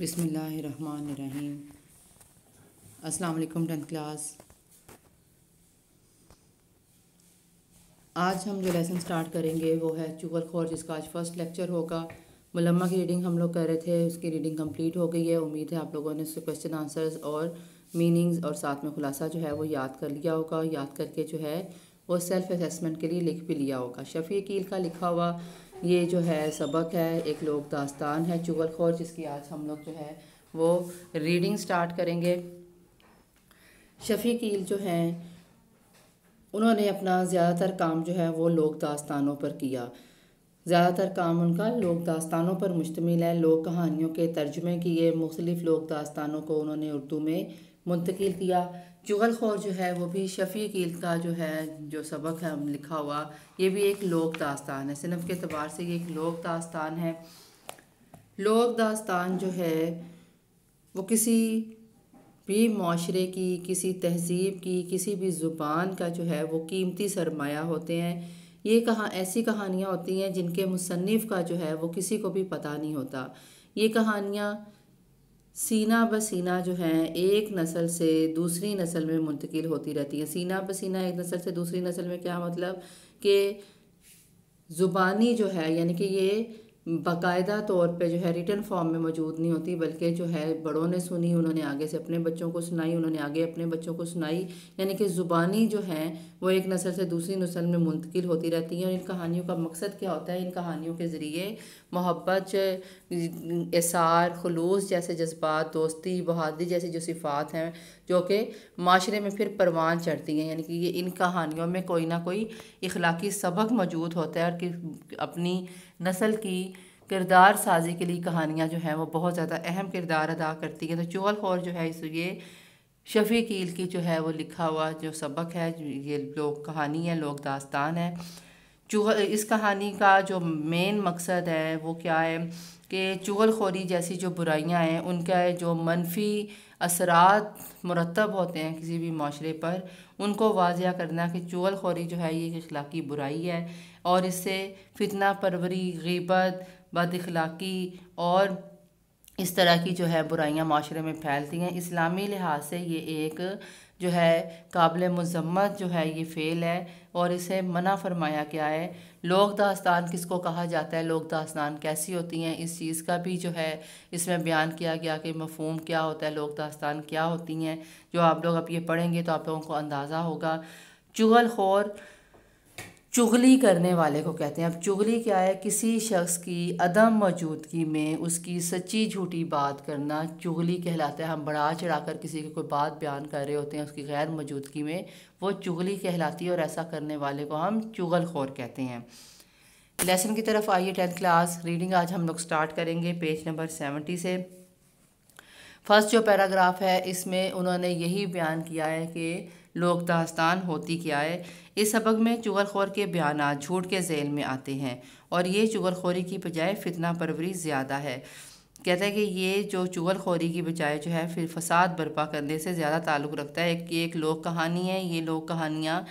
बिसमीम अल्लाम tenth class आज हम जो लेसन स्टार्ट करेंगे वो है चुगल खोर जिसका आज फर्स्ट लेक्चर होगा मुलम्मा की रीडिंग हम लोग कर रहे थे उसकी रीडिंग कंप्लीट हो गई है उम्मीद है आप लोगों ने उससे क्वेश्चन आंसर्स और मीनिंग्स और साथ में खुलासा जो है वो याद कर लिया होगा याद करके जो है वो सेल्फ असेसमेंट के लिए लिख भी लिया होगा शफ़ी कील का लिखा हुआ ये जो है सबक है एक लोक दास्तान है चुगल खोर जिसकी आज हम लोग जो है वो रीडिंग स्टार्ट करेंगे शफ़ी कील जो हैं उन्होंने अपना ज़्यादातर काम जो है वो लोक दास्तानों पर किया ज़्यादातर काम उनका लोक दास्तानों पर मुश्तमिल है लोक कहानियों के तर्जमे किए मुख्तलिफ़ लोक दास्तानों को उन्होंने उर्दू में मुंतकिल किया चुगल खोर जो है वो भी शफ़ी कील का जो है जो सबक है लिखा हुआ ये भी एक लोक दास्तान है सिनफ के अतबार से ये एक लोक दास्तान है लोक दास्तान जो है वो किसी भी माशरे की किसी तहजीब की किसी भी ज़ुबान का जो है वो कीमती सरमाया होते हैं ये कहाँ ऐसी कहानियाँ होती हैं जिनके मुसनफ़ का जो है वो किसी को भी पता नहीं होता ये कहानियाँ सीना ब सीना जो है एक नस्ल से दूसरी नस्ल में मुंतकिल होती रहती है सीना ब सीना एक नस्ल से दूसरी नस्ल में क्या मतलब कि ज़ुबानी जो है यानी कि ये बाकायदा तौर पे जो है रिटर्न फॉर्म में मौजूद नहीं होती बल्कि जो है बड़ों ने सुनी उन्होंने आगे से अपने बच्चों को सुनाई उन्होंने आगे अपने बच्चों को सुनाई यानी कि ज़ुबानी जो है वो एक नस्ल से दूसरी नस्ल में मुंतकिल होती रहती है और इन कहानियों का मकसद क्या होता है इन कहानियों के ज़रिए मोहब्बत एसार खलूस जैसे जज्बात दोस्ती बहादुरी जैसी जो सिफ़ात हैं जो कि माशरे में फिर परवान चढ़ती हैं यानी कि ये इन कहानियों में कोई ना कोई इखलाकी सबक मौजूद होता है और अपनी नस्ल की किरदार साजी के लिए कहानियाँ जो हैं वो बहुत ज़्यादा अहम किरदार अदा करती हैं तो चुअल खौर जो है इस ये शफ़ी कील की जो है वो लिखा हुआ जो सबक है ये लोग कहानी है लोग दास्तान है चूहल इस कहानी का जो मेन मकसद है वो क्या है कि चुगलखोरी जैसी जो बुराइयां हैं उनका जो मनफी असरात मुरतब होते हैं किसी भी माशरे पर उनको वाजिया करना कि चुगल खोरी जो है ये एक अखलाकी बुराई है और इससे फितना परवरी गीबत बद अखलाकी और इस तरह की जो है बुराइयां माशरे में फैलती हैं इस्लामी लिहाज से ये एक जो है काबिल मजम्मत जो है ये फ़ेल है और इसे मना फरमाया गया है लोक दास्तान किसको कहा जाता है लोक दास्तान कैसी होती हैं इस चीज़ का भी जो है इसमें बयान किया गया कि मफहम क्या होता है लोक दास्तान क्या होती हैं जो आप लोग अब ये पढ़ेंगे तो आप लोगों को अंदाज़ा होगा चुगल खोर चुगली करने वाले को कहते हैं अब चुगली क्या है किसी शख्स की अदम मौजूदगी में उसकी सच्ची झूठी बात करना चुगली कहलाता है हम बढ़ा चढ़ा कर किसी की कोई बात बयान कर रहे होते हैं उसकी गैर मौजूदगी में वो चुगली कहलाती है और ऐसा करने वाले को हम चुगल खोर कहते हैं लेसन की तरफ आइए टेंथ क्लास रीडिंग आज हम लोग स्टार्ट करेंगे पेज नंबर सेवेंटी से फर्स्ट जो पैराग्राफ है इसमें उन्होंने यही बयान किया है कि लोक दास्तान होती क्या है इस सबक में चुगलखोर के बयान झूठ के जेल में आते हैं और ये चुगलखोरी की बजाय फितना परवरी ज़्यादा है कहते हैं कि ये जो चुगलखोरी की बजाय जो है फिर फसाद बर्पा करने से ज़्यादा ताल्लुक़ रखता है कि एक लोक कहानी है ये लोक कहानियाँ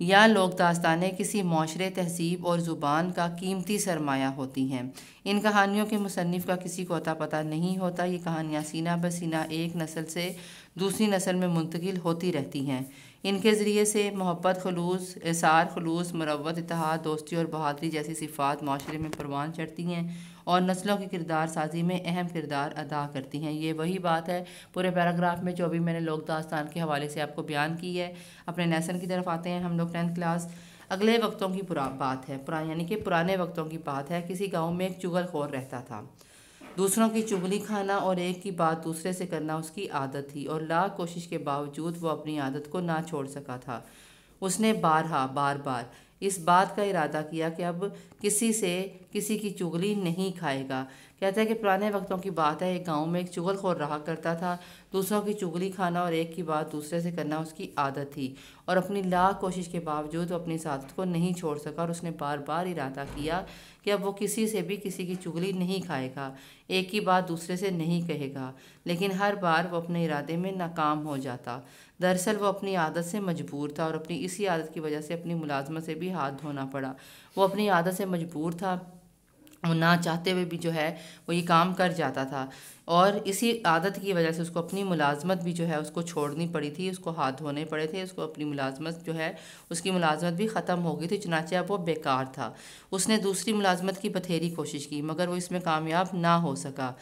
या लोग दास्तानें किसी माशरे तहजीब और ज़ुबान का कीमती सरमाया होती हैं इन कहानियों के मुसनफ़ का किसी को अता पता नहीं होता ये कहानियाँ सीना बसीना एक नस्ल से दूसरी नस्ल में मुंतकिल होती रहती हैं इनके ज़रिए से मोहब्बत खलूस एसार खलूस मरवत इतिहाद दोस्ती और बहादरी जैसी सिफ़ात माशरे में परवान चढ़ती हैं और नस्लों की किरदार साजी में अहम किरदार अदा करती हैं ये वही बात है पूरे पैराग्राफ में जो भी मैंने लोक दास्तान के हवाले से आपको बयान की है अपने लेसन की तरफ आते हैं हम लोग टेंथ क्लास अगले वक्तों की पुरा बात है पुरा यानी कि पुराने वक्तों की बात है किसी गांव में एक चुगल खोर रहता था दूसरों की चुगली खाना और एक की बात दूसरे से करना उसकी आदत थी और लाख कोशिश के बावजूद वो अपनी आदत को ना छोड़ सका था उसने बारहा बार बार इस बात का इरादा किया कि अब किसी से किसी की चुगली नहीं खाएगा कहता है कि पुराने वक्तों की बात है एक गांव में एक चुगलखोर रहा करता था दूसरों की चुगली खाना और एक की बात दूसरे से करना उसकी आदत थी और अपनी लाख कोशिश के बावजूद वो अपनी इस आदत को नहीं छोड़ सका और उसने बार बार इरादा किया कि अब वो किसी से भी किसी की चुगली नहीं खाएगा एक ही बात दूसरे से नहीं कहेगा लेकिन हर बार वो अपने इरादे में नाकाम हो जाता दरअसल वो अपनी आदत से मजबूर था और अपनी इसी आदत की वजह से अपनी मुलाजमत से भी हाथ धोना पड़ा वो अपनी आदत से मजबूर था वो ना चाहते हुए भी जो है वो ये काम कर जाता था और इसी आदत की वजह से उसको अपनी मुलाजमत भी जो है उसको छोड़नी पड़ी थी उसको हाथ धोने पड़े थे उसको अपनी मुलाजमत जो है उसकी मुलाजमत भी ख़त्म हो गई थी चनाचे अब वो बेकार था उसने दूसरी मुलाजमत की बथेरी कोशिश की मगर वो इसमें कामयाब ना हो सका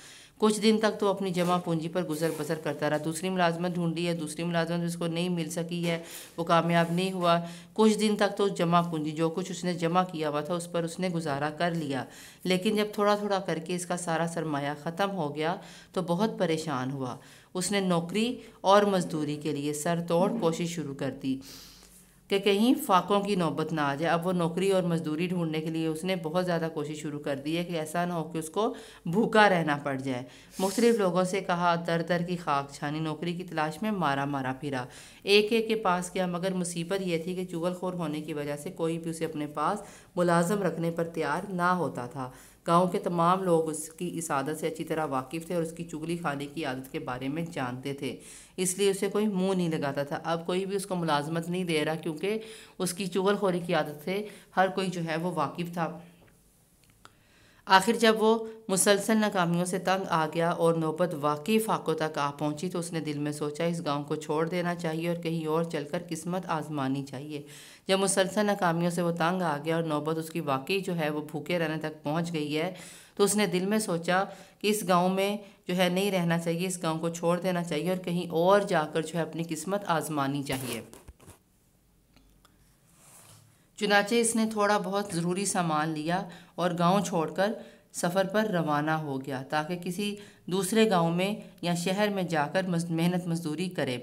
कुछ दिन तक तो अपनी जमा पूंजी पर गुजर बसर करता रहा दूसरी मुलाजमत ढूंढी है दूसरी मुलाजमत उसको नहीं मिल सकी है वो कामयाब नहीं हुआ कुछ दिन तक तो जमा पूंजी जो कुछ उसने जमा किया हुआ था उस पर उसने गुजारा कर लिया लेकिन जब थोड़ा थोड़ा करके इसका सारा सरमाया ख़त्म हो गया तो बहुत परेशान हुआ उसने नौकरी और मजदूरी के लिए सर तोड़ कोशिश शुरू कर दी कि कहीं फाकों की नौबत ना आ जाए अब वो नौकरी और मजदूरी ढूंढने के लिए उसने बहुत ज़्यादा कोशिश शुरू कर दी है कि ऐसा ना हो कि उसको भूखा रहना पड़ जाए मुख्तलिफ़ लोगों से कहा दर दर की खाक छानी नौकरी की तलाश में मारा मारा फिरा एक एक के पास गया मगर मुसीबत यह थी कि चुगलखोर होने की वजह से कोई भी उसे अपने पास मुलाजम रखने पर तैयार ना होता था गांव के तमाम लोग उसकी इस आदत से अच्छी तरह वाकिफ़ थे और उसकी चुगली खाने की आदत के बारे में जानते थे इसलिए उसे कोई मुंह नहीं लगाता था अब कोई भी उसको मुलाजमत नहीं दे रहा क्योंकि उसकी चुगलखोरी की आदत से हर कोई जो है वो वाकिफ़ था आखिर जब वो मुसलसल नाकामियों से तंग आ गया और नौबत वाकई फाकों तक आ पहुंची तो उसने दिल में सोचा इस गांव को छोड़ देना चाहिए और कहीं और चलकर किस्मत आजमानी चाहिए जब मुसलसल नाकामियों से वो तंग आ गया और नौबत उसकी वाकई जो है वो भूखे रहने तक पहुंच गई है तो उसने दिल में सोचा कि इस गांव में जो है नहीं रहना चाहिए इस गांव को छोड़ देना चाहिए और कहीं और जाकर जो है अपनी किस्मत आजमानी चाहिए चुनाचे इसने थोड़ा बहुत ज़रूरी सामान लिया और गांव छोड़कर सफ़र पर रवाना हो गया ताकि किसी दूसरे गांव में या शहर में जाकर मेहनत मजदूरी करे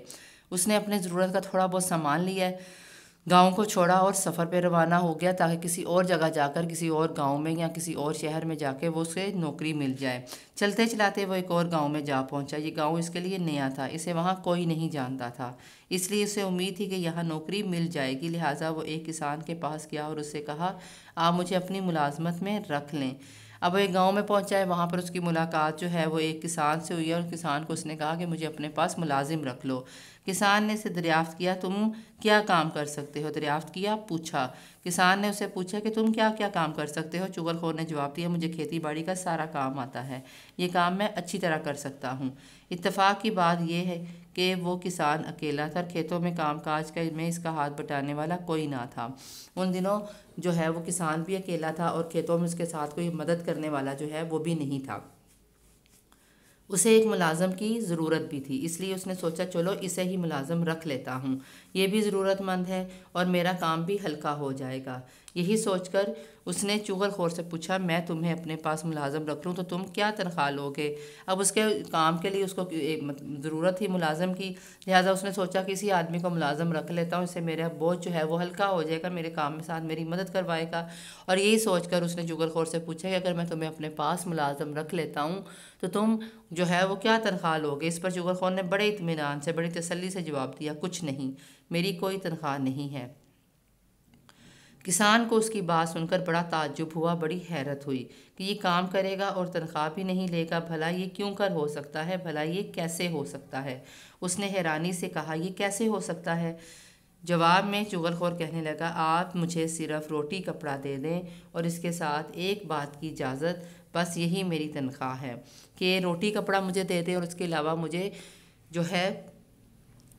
उसने अपने ज़रूरत का थोड़ा बहुत सामान लिया है गाँव को छोड़ा और सफ़र पर रवाना हो गया ताकि किसी और जगह जाकर किसी और गाँव में या किसी और शहर में जाकर वो उसे नौकरी मिल जाए चलते चलाते वो एक और गाँव में जा पहुँचा ये गाँव इसके लिए नया था इसे वहाँ कोई नहीं जानता था इसलिए उसे उम्मीद थी कि यहाँ नौकरी मिल जाएगी लिहाजा वो एक किसान के पास गया और उससे कहा आप मुझे अपनी मुलाजमत में रख लें अब एक गांव में पहुंचा है वहाँ पर उसकी मुलाकात जो है वो एक किसान से हुई है और किसान को उसने कहा कि मुझे अपने पास मुलाजिम रख लो किसान ने इसे दरियाफ्त किया तुम क्या काम कर सकते हो दरियाफ्त किया पूछा किसान ने उसे पूछा कि तुम क्या क्या काम कर सकते हो चुगलखोर ने जवाब दिया मुझे खेती बाड़ी का सारा काम आता है ये काम मैं अच्छी तरह कर सकता हूँ इतफाक़ की बात यह है कि वो किसान अकेला था खेतों में काम काज का में इसका हाथ बटाने वाला कोई ना था उन दिनों जो है वो किसान भी अकेला था और खेतों में उसके साथ कोई मदद करने वाला जो है वो भी नहीं था उसे एक मुलाजम की ज़रूरत भी थी इसलिए उसने सोचा चलो इसे ही मुलाजम रख लेता हूँ ये भी ज़रूरतमंद है और मेरा काम भी हल्का हो जाएगा यही सोचकर उसने खोर से पूछा मैं तुम्हें अपने पास मुलाजम रख लूँ तो तुम क्या तनख्वाह लोगे अब उसके काम के लिए उसको ज़रूरत थी मुलाजम की लिहाजा उसने सोचा किसी आदमी को मुलाजम रख लेता हूँ इससे मेरा बोझ जो है वो हल्का हो जाएगा मेरे काम में साथ मेरी मदद करवाएगा और यही सोच कर उसने खोर से पूछा कि अगर मैं तुम्हें अपने पास मुलाजम रख लेता हूँ तो तुम जो है वो क्या तनख्वाह लोगे इस पर खोर ने बड़े इतमान से बड़ी तसली से जवाब दिया कुछ नहीं मेरी कोई तनख्वाह नहीं है किसान को उसकी बात सुनकर बड़ा ताज्जुब हुआ बड़ी हैरत हुई कि ये काम करेगा और तनख्वाह भी नहीं लेगा भला ये क्यों कर हो सकता है भला ये कैसे हो सकता है उसने हैरानी से कहा ये कैसे हो सकता है जवाब में चुगलखोर कहने लगा आप मुझे सिर्फ रोटी कपड़ा दे दें और इसके साथ एक बात की इजाज़त बस यही मेरी तनख्वाह है कि रोटी कपड़ा मुझे दे दें और उसके अलावा मुझे जो है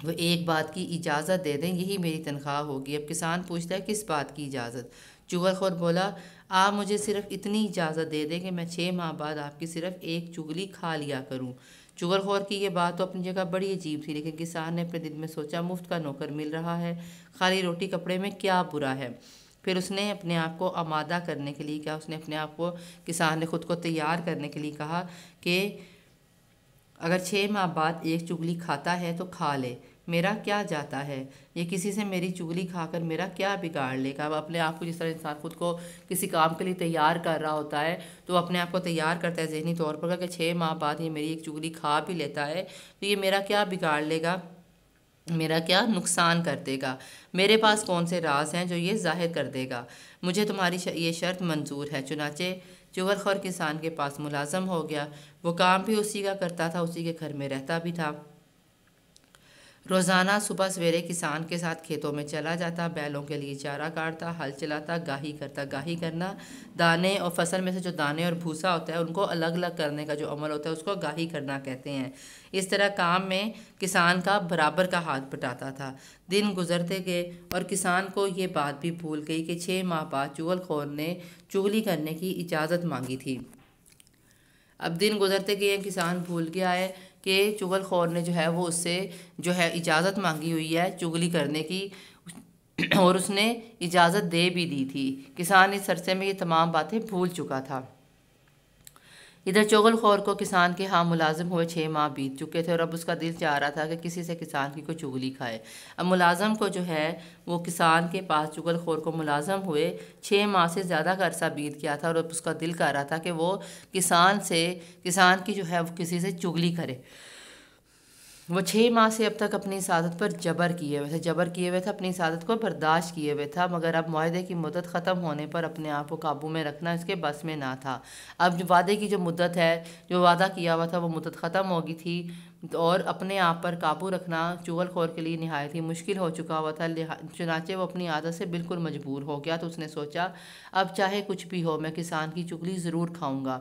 वो एक बात की इजाज़त दे दें यही मेरी तनख्वाह होगी अब किसान पूछता है किस बात की इजाज़त चुगल खोर बोला आप मुझे सिर्फ इतनी इजाज़त दे दें कि मैं छः माह बाद आपकी सिर्फ एक चुगली खा लिया करूं चुगल खोर की ये बात तो अपनी जगह बड़ी अजीब थी लेकिन किसान ने अपने दिल में सोचा मुफ्त का नौकर मिल रहा है खाली रोटी कपड़े में क्या बुरा है फिर उसने अपने आप को आमादा करने के लिए कहा उसने अपने आप को किसान ने खुद को तैयार करने के लिए कहा कि अगर छः माह बाद एक चुगली खाता है तो खा ले मेरा क्या जाता है ये किसी से मेरी चुगली खाकर मेरा क्या बिगाड़ लेगा अब अपने आप को जिस तरह इंसान खुद को किसी काम के लिए तैयार कर रहा होता है तो अपने आप को तैयार करता है जहनी तौर पर कि छः माह बाद ये मेरी एक चुगली खा भी लेता है तो ये मेरा क्या बिगाड़ लेगा मेरा क्या नुकसान कर देगा मेरे पास कौन से राज हैं जो ये जाहिर कर देगा मुझे तुम्हारी ये शर्त मंजूर है चुनाचे चुगर खौर किसान के पास मुलाजम हो गया वो काम भी उसी का करता था उसी के घर में रहता भी था रोज़ाना सुबह सवेरे किसान के साथ खेतों में चला जाता बैलों के लिए चारा काटता हल चलाता गाही करता गाही करना दाने और फसल में से जो दाने और भूसा होता है उनको अलग अलग करने का जो अमल होता है उसको गाही करना कहते हैं इस तरह काम में किसान का बराबर का हाथ बटाता था दिन गुजरते गए और किसान को ये बात भी भूल गई कि छः माह बाद खोर ने चुगली करने की इजाज़त मांगी थी अब दिन गुजरते गए किसान भूल गया है कि चुगल खौर ने जो है वो उससे जो है इजाज़त मांगी हुई है चुगली करने की और उसने इजाज़त दे भी दी थी किसान इस अरसे में ये तमाम बातें भूल चुका था इधर चोगल खौर को किसान के हाँ मुलाजिम हुए छः माह बीत चुके थे और अब उसका दिल चाह रहा था कि किसी से किसान की कोई चुगली खाए अब मुलाजम को जो है वो किसान के पास चुगल खौर को मुलाजम हुए छः माह से ज़्यादा का अर्सा बीत गया था और अब उसका दिल कह रहा था कि वो किसान से किसान की जो है वो किसी से चुगली करे वो छः माह से अब तक अपनी इस पर जबर किए हुए थे जबर किए हुए थे अपनी इस को बर्दाश्त किए हुए था मगर अब माहे की मुदत ख़त्म होने पर अपने आप को काबू में रखना इसके बस में ना था अब वादे की जो मदत है जो वादा किया हुआ था वो मुदत ख़त्म होगी थी और अपने आप पर काबू रखना चुगलखोर के लिए नहायत ही मुश्किल हो चुका हुआ था चुनाचे वो अपनी आदत से बिल्कुल मजबूर हो गया तो उसने सोचा अब चाहे कुछ भी हो मैं किसान की चुगली ज़रूर खाऊंगा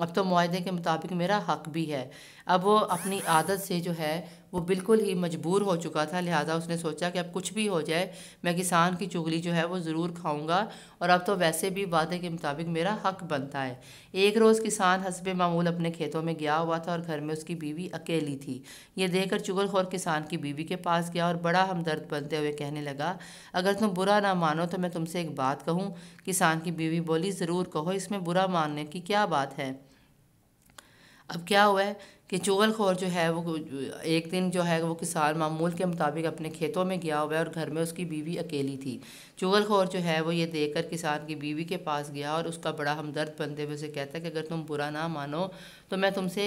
अब तो माहे के मुताबिक मेरा हक भी है अब वो अपनी आदत से जो है वो बिल्कुल ही मजबूर हो चुका था लिहाजा उसने सोचा कि अब कुछ भी हो जाए मैं किसान की चुगली जो है वो ज़रूर खाऊंगा और अब तो वैसे भी वादे के मुताबिक मेरा हक बनता है एक रोज़ किसान हसब मामूल अपने खेतों में गया हुआ था और घर में उसकी बीवी अकेली थी ये देखकर चुगलखोर किसान की बीवी के पास गया और बड़ा हमदर्द बनते हुए कहने लगा अगर तुम बुरा ना मानो तो मैं तुमसे एक बात कहूँ किसान की बीवी बोली ज़रूर कहो इसमें बुरा मानने की क्या बात है अब क्या हुआ है कि चुगलखोर जो है वो एक दिन जो है वो किसान मामूल के मुताबिक अपने खेतों में गया हुआ है और घर में उसकी बीवी अकेली थी चुगलखोर जो है वो ये देख कर किसान की बीवी के पास गया और उसका बड़ा हमदर्द बनते हुए उसे कहता है कि अगर तुम बुरा ना मानो तो मैं तुमसे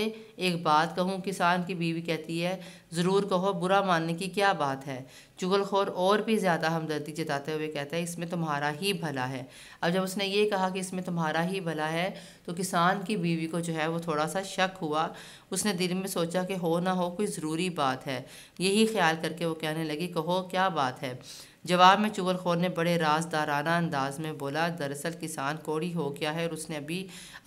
एक बात कहूँ किसान की बीवी कहती है ज़रूर कहो बुरा मानने की क्या बात है चुगलखोर और भी ज़्यादा हमदर्दी जताते हुए कहता है इसमें तुम्हारा ही भला है अब जब उसने ये कहा कि इसमें तुम्हारा ही भला है तो किसान की बीवी को जो है वो थोड़ा सा शक हुआ उसने उसने दिल में सोचा कि हो ना हो कोई ज़रूरी बात है यही ख्याल करके वो कहने लगी कहो क्या बात है जवाब में चुगलखोर ने बड़े राजदाराना अंदाज में बोला दरअसल किसान कोड़ी हो गया है और उसने अभी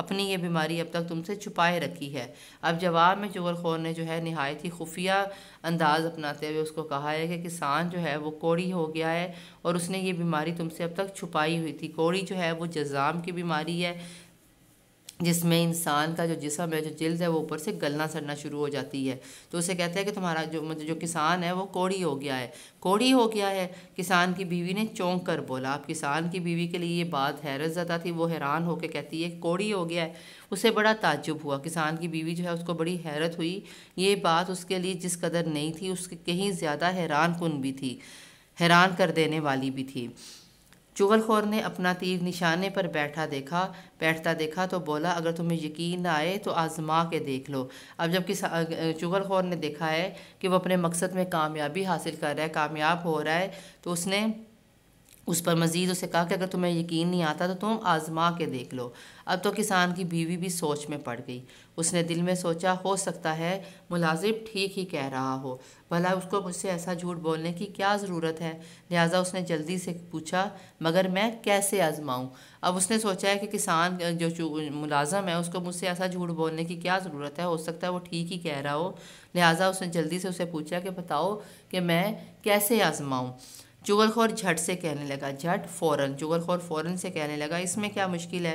अपनी ये बीमारी अब तक तुमसे छुपाए रखी है अब जवाब में चुगलखोर ने जो है नहायत ही खुफिया अंदाज अपनाते हुए उसको कहा है कि किसान जो है वो कोड़ी हो गया है और उसने ये बीमारी तुमसे अब तक छुपाई हुई थी कोड़ी जो है वो जजाम की बीमारी है जिसमें इंसान का जो जिसम है जो जिल्द है वो ऊपर से गलना सड़ना शुरू हो जाती है तो उसे कहते हैं कि तुम्हारा जो मतलब जो किसान है वो कोड़ी हो गया है कोड़ी हो गया है किसान की बीवी ने चौंक कर बोला अब किसान की बीवी के लिए ये बात हैरत ज़्यादा थी वो हैरान होकर कहती है कोड़ी हो गया है उसे बड़ा ताजुब हुआ किसान की बीवी जो है उसको बड़ी हैरत हुई ये बात उसके लिए जिस कदर नहीं थी उसके कहीं ज़्यादा हैरान कन भी थी हैरान कर देने वाली भी थी चुगलखोर ने अपना तीर निशाने पर बैठा देखा बैठता देखा तो बोला अगर तुम्हें यकीन ना आए तो आजमा के देख लो अब जबकि चुगलखोर ने देखा है कि वो अपने मकसद में कामयाबी हासिल कर रहा है कामयाब हो रहा है तो उसने उस पर मज़ीद उसे कहा कि अगर तुम्हें यकीन नहीं आता तो तुम आजमा के देख लो अब तो किसान की बीवी भी सोच में पड़ गई उसने दिल में सोचा हो सकता है मुलाजिम ठीक ही कह रहा हो भला उसको मुझसे ऐसा झूठ बोलने की क्या ज़रूरत है लिहाजा उसने जल्दी से पूछा मगर मैं कैसे आजमाऊँ अब उसने सोचा है कि किसान जो मुलाजम है उसको मुझसे ऐसा झूठ बोलने की क्या ज़रूरत है हो सकता है वो ठीक ही कह रहा हो लिहाजा उसने जल्दी से उसे पूछा कि बताओ कि मैं कैसे आजमाऊँ जुगलखोर झट से कहने लगा झट फ़ौरन जुगलखोर फ़ौरन से कहने लगा इसमें क्या मुश्किल है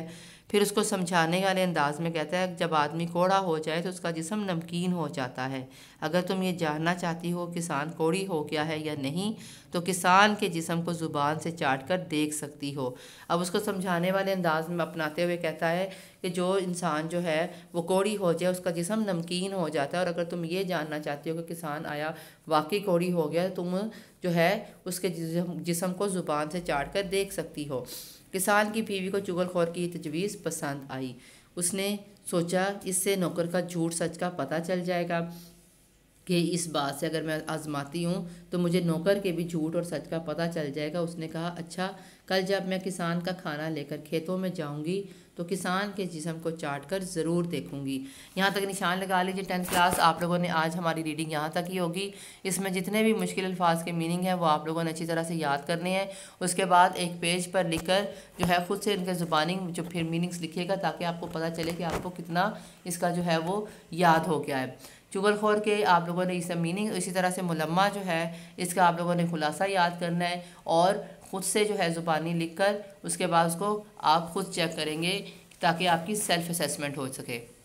फिर उसको समझाने वाले अंदाज में कहता है जब आदमी कोड़ा हो जाए तो उसका जिसम नमकीन हो जाता है अगर तुम ये जानना चाहती हो किसान कोड़ी हो गया है या नहीं तो किसान के जिसम को ज़ुबान से चाट कर देख सकती हो अब उसको समझाने वाले अंदाज में अपनाते हुए कहता है कि जो इंसान जो है वो कोड़ी हो जाए उसका जिसम नमकीन हो जाता है और अगर तुम ये जानना चाहती हो कि किसान आया वाकई कोड़ी हो गया तुम जो है उसके जिसम को ज़ुबान से चाट कर देख सकती हो किसान की बीवी को चुगलखोर की तजवीज़ पसंद आई उसने सोचा इससे नौकर का झूठ सच का पता चल जाएगा कि इस बात से अगर मैं आजमाती हूँ तो मुझे नौकर के भी झूठ और सच का पता चल जाएगा उसने कहा अच्छा कल जब मैं किसान का खाना लेकर खेतों में जाऊँगी तो किसान के जिसम को चाट कर ज़रूर देखूंगी यहाँ तक निशान लगा लीजिए टेंथ क्लास आप लोगों ने आज हमारी रीडिंग यहाँ तक ही होगी इसमें जितने भी मुश्किल अल्फाज के मीनिंग हैं वो आप लोगों ने अच्छी तरह से याद करने हैं उसके बाद एक पेज पर लिख कर जो है ख़ुद से इनके ज़ुबानी जो फिर मीनिंग्स लिखिएगा ताकि आपको पता चले कि आपको कितना इसका जो है वो याद हो गया है चुगलखोर के आप लोगों ने इसका मीनिंग इसी तरह से मुलम्मा जो है इसका आप लोगों ने खुलासा याद करना है और ख़ुद से जो है ज़ुबानी लिख कर उसके बाद उसको आप ख़ुद चेक करेंगे ताकि आपकी सेल्फ असेसमेंट हो सके